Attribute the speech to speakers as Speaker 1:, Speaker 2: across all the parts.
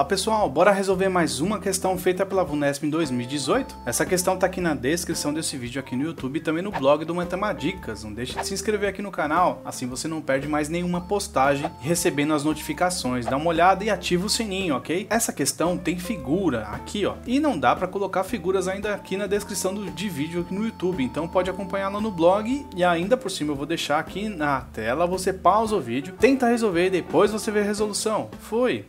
Speaker 1: Olá pessoal, bora resolver mais uma questão feita pela Vunesp em 2018? Essa questão tá aqui na descrição desse vídeo aqui no YouTube e também no blog do Matemadicas. Não deixe de se inscrever aqui no canal, assim você não perde mais nenhuma postagem recebendo as notificações. Dá uma olhada e ativa o sininho, ok? Essa questão tem figura aqui, ó. E não dá para colocar figuras ainda aqui na descrição do, de vídeo aqui no YouTube, então pode acompanhar lá no blog e ainda por cima eu vou deixar aqui na tela, você pausa o vídeo, tenta resolver e depois você vê a resolução. Fui!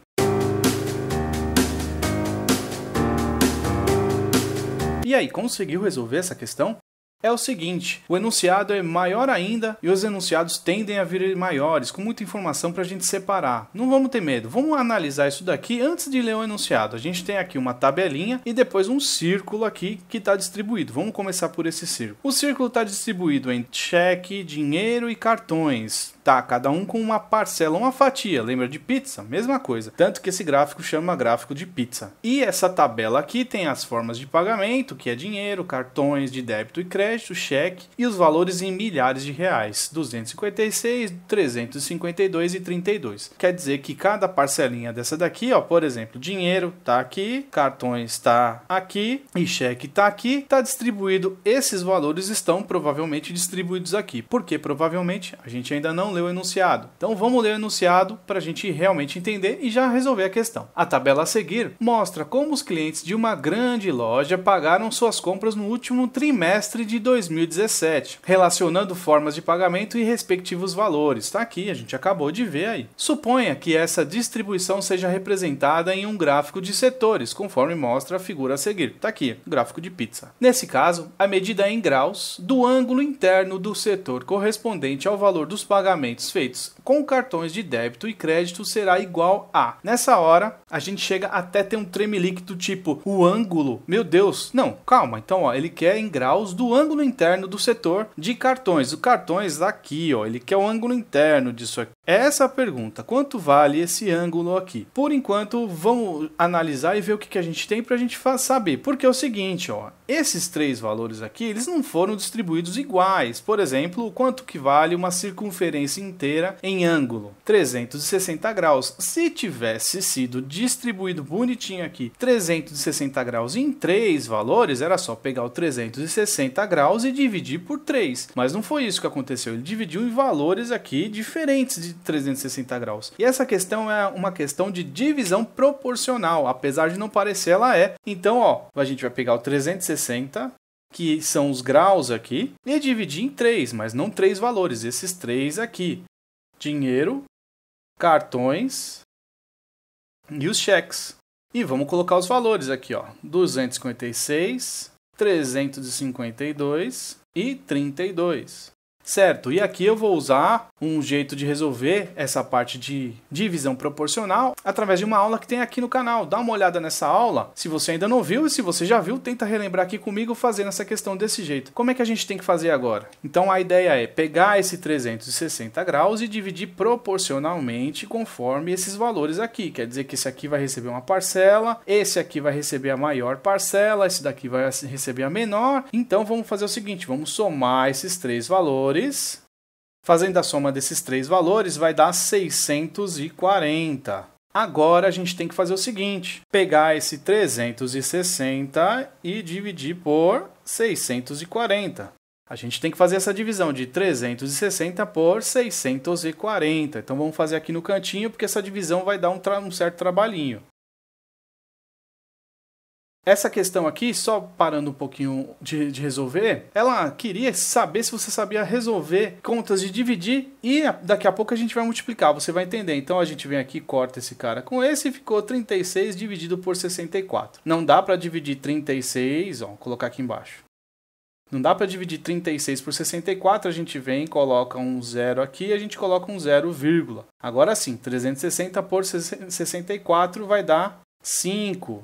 Speaker 1: E aí, conseguiu resolver essa questão? É o seguinte, o enunciado é maior ainda e os enunciados tendem a vir maiores, com muita informação para a gente separar. Não vamos ter medo, vamos analisar isso daqui antes de ler o enunciado. A gente tem aqui uma tabelinha e depois um círculo aqui que está distribuído. Vamos começar por esse círculo. O círculo está distribuído em cheque, dinheiro e cartões. Tá, cada um com uma parcela, uma fatia. Lembra de pizza? Mesma coisa. Tanto que esse gráfico chama gráfico de pizza. E essa tabela aqui tem as formas de pagamento, que é dinheiro, cartões de débito e crédito, cheque e os valores em milhares de reais, 256, 352 e 32. Quer dizer que cada parcelinha dessa daqui, ó, por exemplo, dinheiro tá aqui, cartões tá aqui e cheque tá aqui, tá distribuído. Esses valores estão provavelmente distribuídos aqui. Por que provavelmente? A gente ainda não não leu o enunciado. Então vamos ler o enunciado para a gente realmente entender e já resolver a questão. A tabela a seguir mostra como os clientes de uma grande loja pagaram suas compras no último trimestre de 2017, relacionando formas de pagamento e respectivos valores. Está aqui, a gente acabou de ver aí. Suponha que essa distribuição seja representada em um gráfico de setores, conforme mostra a figura a seguir. Está aqui, gráfico de pizza. Nesse caso, a medida é em graus do ângulo interno do setor correspondente ao valor dos pagamentos pagamentos feitos com cartões de débito e crédito será igual a. Nessa hora, a gente chega até ter um tremelique do tipo o ângulo. Meu Deus, não, calma. Então, ó, ele quer em graus do ângulo interno do setor de cartões. O cartões aqui, ó, ele quer o ângulo interno disso aqui essa pergunta. Quanto vale esse ângulo aqui? Por enquanto, vamos analisar e ver o que, que a gente tem para a gente saber. Porque é o seguinte, ó, esses três valores aqui, eles não foram distribuídos iguais. Por exemplo, quanto que vale uma circunferência inteira em ângulo? 360 graus. Se tivesse sido distribuído bonitinho aqui 360 graus em três valores, era só pegar o 360 graus e dividir por 3. Mas não foi isso que aconteceu. Ele dividiu em valores aqui diferentes de 360 graus. E essa questão é uma questão de divisão proporcional, apesar de não parecer, ela é. Então, ó, a gente vai pegar o 360 que são os graus aqui, e dividir em três, mas não três valores, esses três aqui: dinheiro, cartões e os cheques. E vamos colocar os valores aqui, ó: 256, 352 e 32. Certo, e aqui eu vou usar um jeito de resolver essa parte de divisão proporcional através de uma aula que tem aqui no canal. Dá uma olhada nessa aula, se você ainda não viu, e se você já viu, tenta relembrar aqui comigo fazendo essa questão desse jeito. Como é que a gente tem que fazer agora? Então a ideia é pegar esse 360 graus e dividir proporcionalmente conforme esses valores aqui. Quer dizer que esse aqui vai receber uma parcela, esse aqui vai receber a maior parcela, esse daqui vai receber a menor. Então vamos fazer o seguinte, vamos somar esses três valores valores. Fazendo a soma desses três valores, vai dar 640. Agora a gente tem que fazer o seguinte: pegar esse 360 e dividir por 640. A gente tem que fazer essa divisão de 360 por 640. Então vamos fazer aqui no cantinho, porque essa divisão vai dar um, um certo trabalhinho. Essa questão aqui, só parando um pouquinho de, de, resolver, ela queria saber se você sabia resolver contas de dividir e daqui a pouco a gente vai multiplicar, você vai entender. Então a gente vem aqui, corta esse cara com esse e ficou 36 dividido por 64. Não dá para dividir 36, ó, vou colocar aqui embaixo. Não dá para dividir 36 por 64, a gente vem, coloca um zero aqui e a gente coloca um zero vírgula. Agora sim, 360 por 64 vai dar 5.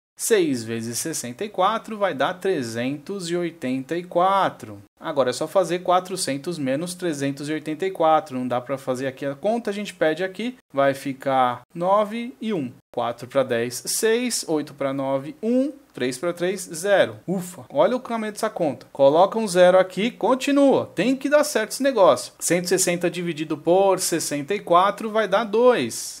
Speaker 1: 6 vezes 64 vai dar 384. Agora é só fazer 400 menos 384. Não dá para fazer aqui a conta, a gente pede aqui. Vai ficar 9 e 1. 4 para 10, 6. 8 para 9, 1. 3 para 3, 0. Ufa, olha o caminho dessa conta. Coloca um zero aqui, continua. Tem que dar certo esse negócio. 160 dividido por 64 vai dar 2.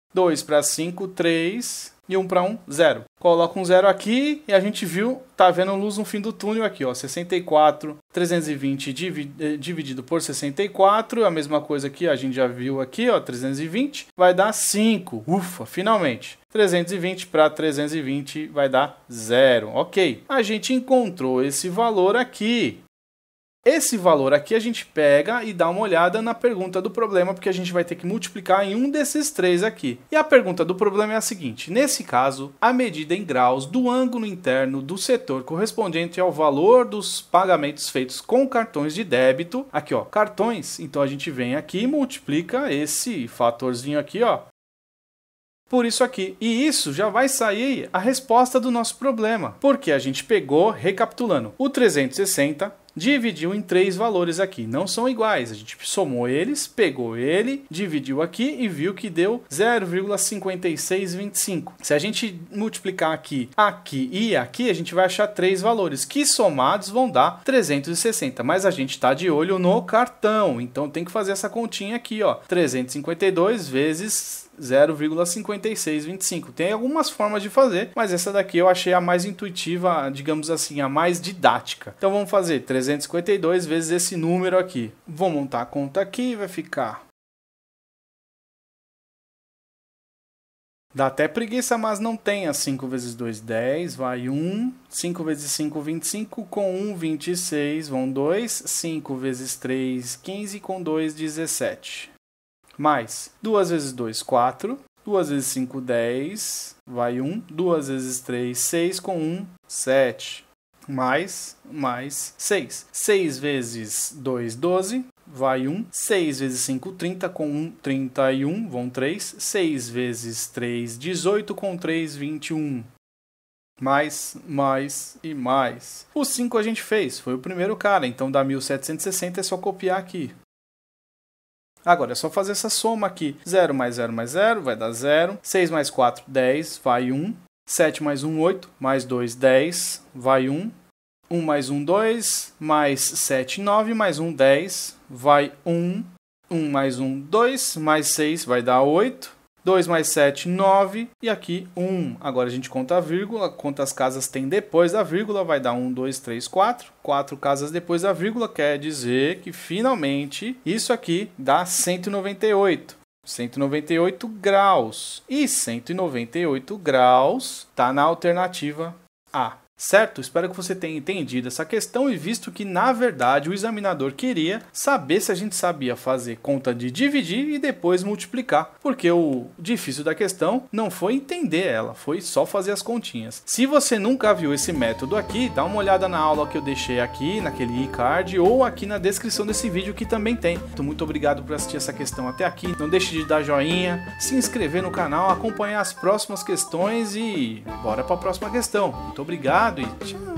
Speaker 1: 2 para 5, 3 e 1 para 1, 0. Coloca um 0 aqui e a gente viu, tá vendo luz no fim do túnel aqui, ó, 64, 320 eh, dividido, por 64, a mesma coisa que a gente já viu aqui, ó, 320, vai dar 5. Ufa, finalmente. 320 para 320 vai dar 0. OK. A gente encontrou esse valor aqui. Esse valor aqui a gente pega e dá uma olhada na pergunta do problema, porque a gente vai ter que multiplicar em um desses três aqui. E a pergunta do problema é a seguinte: nesse caso, a medida em graus do ângulo interno do setor correspondente ao valor dos pagamentos feitos com cartões de débito, aqui ó, cartões. Então a gente vem aqui e multiplica esse fatorzinho aqui, ó, por isso aqui. E isso já vai sair a resposta do nosso problema, porque a gente pegou, recapitulando, o 360 dividiu em três valores aqui, não são iguais. A gente somou eles, pegou ele, dividiu aqui e viu que deu 0,5625. Se a gente multiplicar aqui, aqui e aqui, a gente vai achar três valores que somados vão dar 360. Mas a gente está de olho no cartão, então tem que fazer essa continha aqui, ó, 352 vezes 0,5625. Tem algumas formas de fazer, mas essa daqui eu achei a mais intuitiva, digamos assim, a mais didática. Então vamos fazer 352 vezes esse número aqui. Vou montar a conta aqui e vai ficar Dá até preguiça, mas não tenha. 5 vezes 2, 10, vai 1. 5 vezes 5, 25. Com 1, 26, vão 2. 5 vezes 3, 15. Com 2, 17. Mais 2 vezes 2, 4. 2 vezes 5, 10. Vai 1. 2 vezes 3, 6. Com 1, 7. Mais, mais 6. 6 vezes 2, 12 vai 1. 6 vezes 5, 30, com 1, 31, vão 3. 6 vezes 3, 18, com 3, 21. Mais, mais e mais. O 5 a gente fez, foi o primeiro cara, então dá 1760 é só copiar aqui. Agora é só fazer essa soma aqui. 0 mais 0 mais 0 vai dar 0. 6 mais 4, 10, vai 1. 7 mais 1, 8. Mais 2, 10, vai 1. 1 mais 1, 2. Mais 7, 9. Mais 1, 10, vai 1. 1 mais 1, 2. Mais 6 vai dar 8. 2 mais 7, 9. E aqui 1. Agora a gente conta a vírgula. Quantas casas tem depois da vírgula? Vai dar 1, 2, 3, 4. 4 casas depois da vírgula quer dizer que finalmente isso aqui dá 198. 198 graus. E 198 graus está na alternativa A. Certo? Espero que você tenha entendido essa questão e visto que, na verdade, o examinador queria saber se a gente sabia fazer conta de dividir e depois multiplicar, porque o difícil da questão não foi entender ela, foi só fazer as continhas. Se você nunca viu esse método aqui, dá uma olhada na aula que eu deixei aqui, naquele e-card ou aqui na descrição desse vídeo que também tem. muito obrigado por assistir essa questão até aqui. Não deixe de dar joinha, se inscrever no canal, acompanhar as próximas questões e bora para a próxima questão. Muito obrigado obrigado e tchau! Tipo,